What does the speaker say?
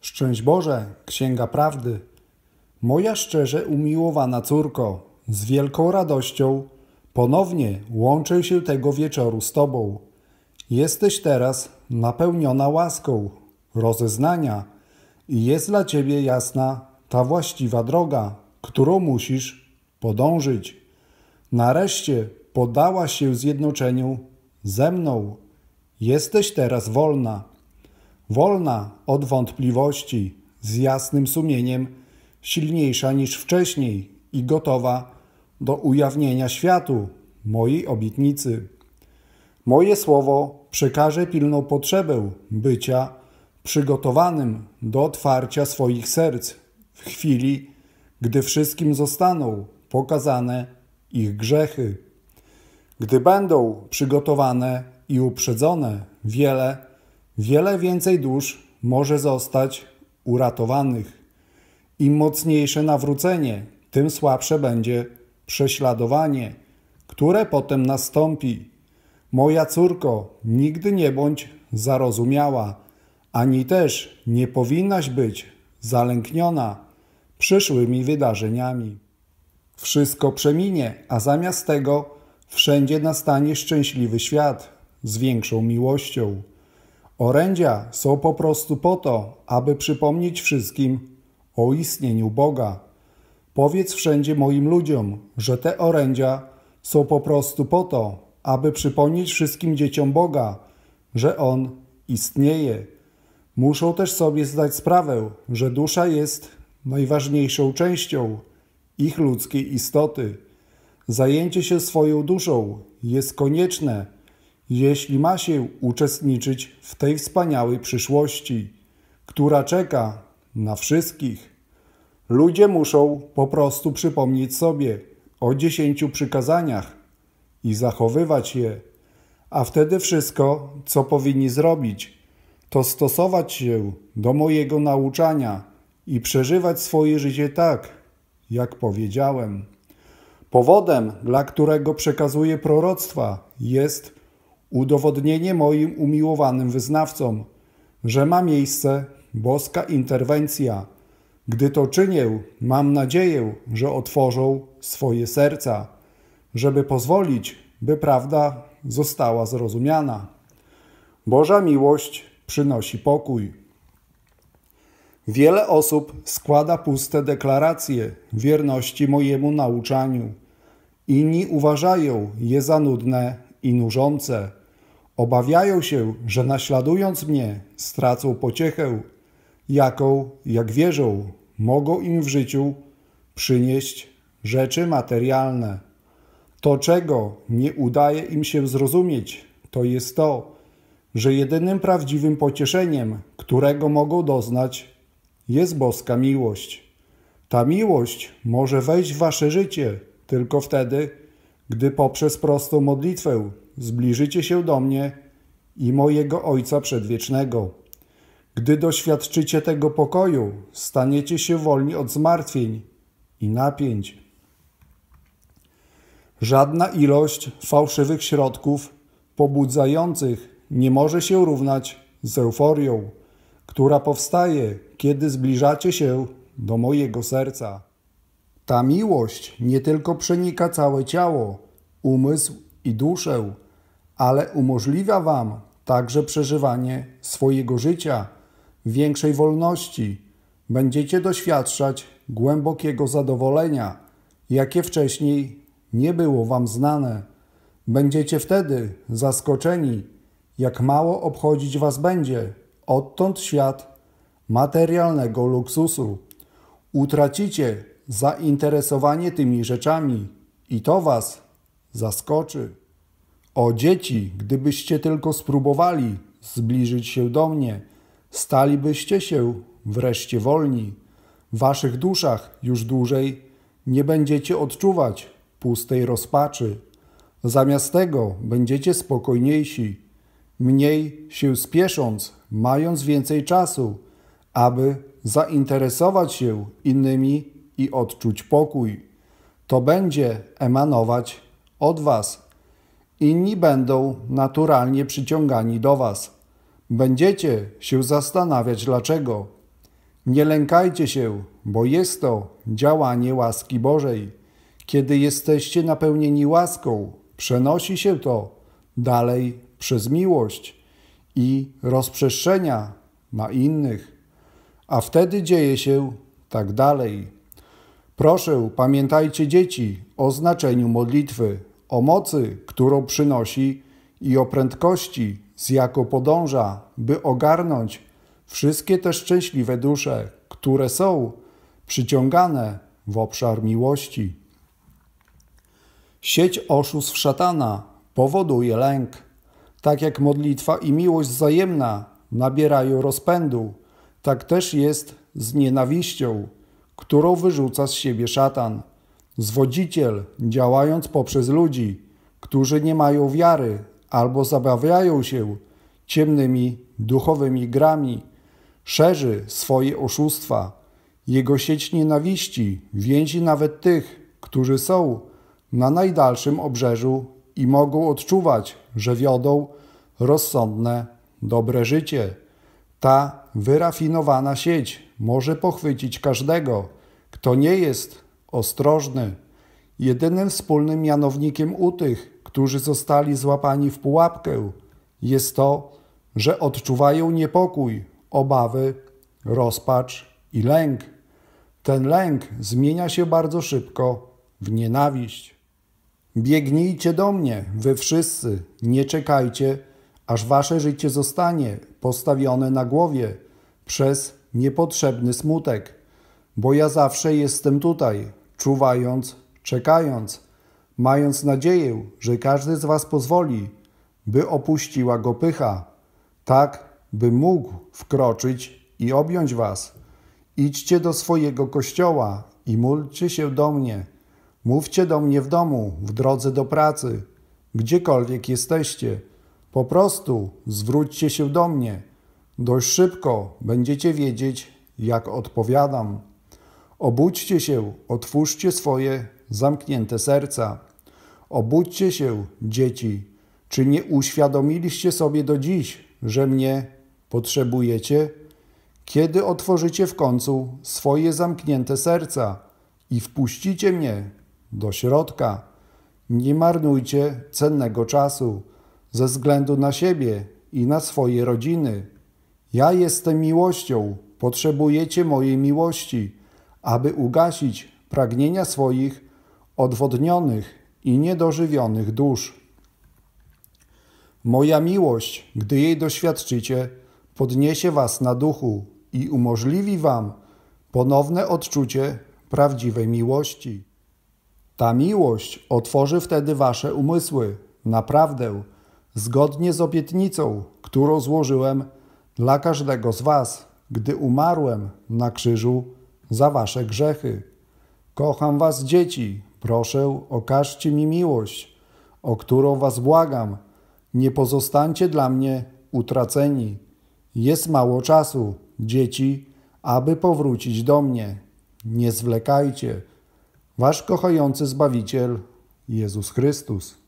Szczęść Boże, Księga Prawdy. Moja szczerze umiłowana córko, z wielką radością ponownie łączę się tego wieczoru z Tobą. Jesteś teraz napełniona łaską, rozeznania i jest dla Ciebie jasna ta właściwa droga, którą musisz podążyć. Nareszcie podałaś się zjednoczeniu ze mną. Jesteś teraz wolna wolna od wątpliwości, z jasnym sumieniem, silniejsza niż wcześniej i gotowa do ujawnienia światu mojej obietnicy. Moje słowo przekaże pilną potrzebę bycia przygotowanym do otwarcia swoich serc w chwili, gdy wszystkim zostaną pokazane ich grzechy. Gdy będą przygotowane i uprzedzone wiele, Wiele więcej dusz może zostać uratowanych. Im mocniejsze nawrócenie, tym słabsze będzie prześladowanie, które potem nastąpi. Moja córko, nigdy nie bądź zarozumiała, ani też nie powinnaś być zalękniona przyszłymi wydarzeniami. Wszystko przeminie, a zamiast tego wszędzie nastanie szczęśliwy świat z większą miłością. Orędzia są po prostu po to, aby przypomnieć wszystkim o istnieniu Boga. Powiedz wszędzie moim ludziom, że te orędzia są po prostu po to, aby przypomnieć wszystkim dzieciom Boga, że On istnieje. Muszą też sobie zdać sprawę, że dusza jest najważniejszą częścią ich ludzkiej istoty. Zajęcie się swoją duszą jest konieczne jeśli ma się uczestniczyć w tej wspaniałej przyszłości, która czeka na wszystkich. Ludzie muszą po prostu przypomnieć sobie o dziesięciu przykazaniach i zachowywać je, a wtedy wszystko, co powinni zrobić, to stosować się do mojego nauczania i przeżywać swoje życie tak, jak powiedziałem. Powodem, dla którego przekazuję proroctwa, jest udowodnienie moim umiłowanym wyznawcom, że ma miejsce boska interwencja. Gdy to czynię, mam nadzieję, że otworzą swoje serca, żeby pozwolić, by prawda została zrozumiana. Boża miłość przynosi pokój. Wiele osób składa puste deklaracje wierności mojemu nauczaniu. Inni uważają je za nudne i nużące. Obawiają się, że naśladując mnie, stracą pociechę, jaką, jak wierzą, mogą im w życiu przynieść rzeczy materialne. To, czego nie udaje im się zrozumieć, to jest to, że jedynym prawdziwym pocieszeniem, którego mogą doznać, jest boska miłość. Ta miłość może wejść w wasze życie tylko wtedy, gdy poprzez prostą modlitwę zbliżycie się do mnie i mojego Ojca Przedwiecznego. Gdy doświadczycie tego pokoju, staniecie się wolni od zmartwień i napięć. Żadna ilość fałszywych środków pobudzających nie może się równać z euforią, która powstaje, kiedy zbliżacie się do mojego serca. Ta miłość nie tylko przenika całe ciało, umysł i duszę, ale umożliwia Wam także przeżywanie swojego życia, większej wolności. Będziecie doświadczać głębokiego zadowolenia, jakie wcześniej nie było Wam znane. Będziecie wtedy zaskoczeni, jak mało obchodzić Was będzie odtąd świat materialnego luksusu. Utracicie zainteresowanie tymi rzeczami i to Was zaskoczy. O dzieci, gdybyście tylko spróbowali zbliżyć się do mnie, stalibyście się wreszcie wolni. W waszych duszach już dłużej nie będziecie odczuwać pustej rozpaczy. Zamiast tego będziecie spokojniejsi, mniej się spiesząc, mając więcej czasu, aby zainteresować się innymi i odczuć pokój. To będzie emanować od Was inni będą naturalnie przyciągani do Was. Będziecie się zastanawiać dlaczego. Nie lękajcie się, bo jest to działanie łaski Bożej. Kiedy jesteście napełnieni łaską, przenosi się to dalej przez miłość i rozprzestrzenia na innych, a wtedy dzieje się tak dalej. Proszę, pamiętajcie dzieci o znaczeniu modlitwy o mocy, którą przynosi i o prędkości, z jaką podąża, by ogarnąć wszystkie te szczęśliwe dusze, które są przyciągane w obszar miłości. Sieć oszustw szatana powoduje lęk, tak jak modlitwa i miłość wzajemna nabierają rozpędu, tak też jest z nienawiścią, którą wyrzuca z siebie szatan. Zwodziciel, działając poprzez ludzi, którzy nie mają wiary albo zabawiają się ciemnymi duchowymi grami, szerzy swoje oszustwa. Jego sieć nienawiści więzi nawet tych, którzy są na najdalszym obrzeżu i mogą odczuwać, że wiodą rozsądne, dobre życie. Ta wyrafinowana sieć może pochwycić każdego, kto nie jest ostrożny. Jedynym wspólnym mianownikiem u tych, którzy zostali złapani w pułapkę, jest to, że odczuwają niepokój, obawy, rozpacz i lęk. Ten lęk zmienia się bardzo szybko w nienawiść. Biegnijcie do mnie, wy wszyscy, nie czekajcie, aż wasze życie zostanie postawione na głowie przez niepotrzebny smutek, bo ja zawsze jestem tutaj, czuwając, czekając, mając nadzieję, że każdy z Was pozwoli, by opuściła go pycha, tak by mógł wkroczyć i objąć Was. Idźcie do swojego kościoła i módlcie się do mnie. Mówcie do mnie w domu, w drodze do pracy, gdziekolwiek jesteście. Po prostu zwróćcie się do mnie. Dość szybko będziecie wiedzieć, jak odpowiadam. Obudźcie się, otwórzcie swoje zamknięte serca. Obudźcie się, dzieci. Czy nie uświadomiliście sobie do dziś, że mnie potrzebujecie? Kiedy otworzycie w końcu swoje zamknięte serca i wpuścicie mnie do środka? Nie marnujcie cennego czasu ze względu na siebie i na swoje rodziny. Ja jestem miłością, potrzebujecie mojej miłości aby ugasić pragnienia swoich odwodnionych i niedożywionych dusz. Moja miłość, gdy jej doświadczycie, podniesie was na duchu i umożliwi wam ponowne odczucie prawdziwej miłości. Ta miłość otworzy wtedy wasze umysły, naprawdę, zgodnie z obietnicą, którą złożyłem dla każdego z was, gdy umarłem na krzyżu za wasze grzechy. Kocham was, dzieci, proszę, okażcie mi miłość, o którą was błagam. Nie pozostańcie dla mnie utraceni. Jest mało czasu, dzieci, aby powrócić do mnie. Nie zwlekajcie. Wasz kochający Zbawiciel, Jezus Chrystus.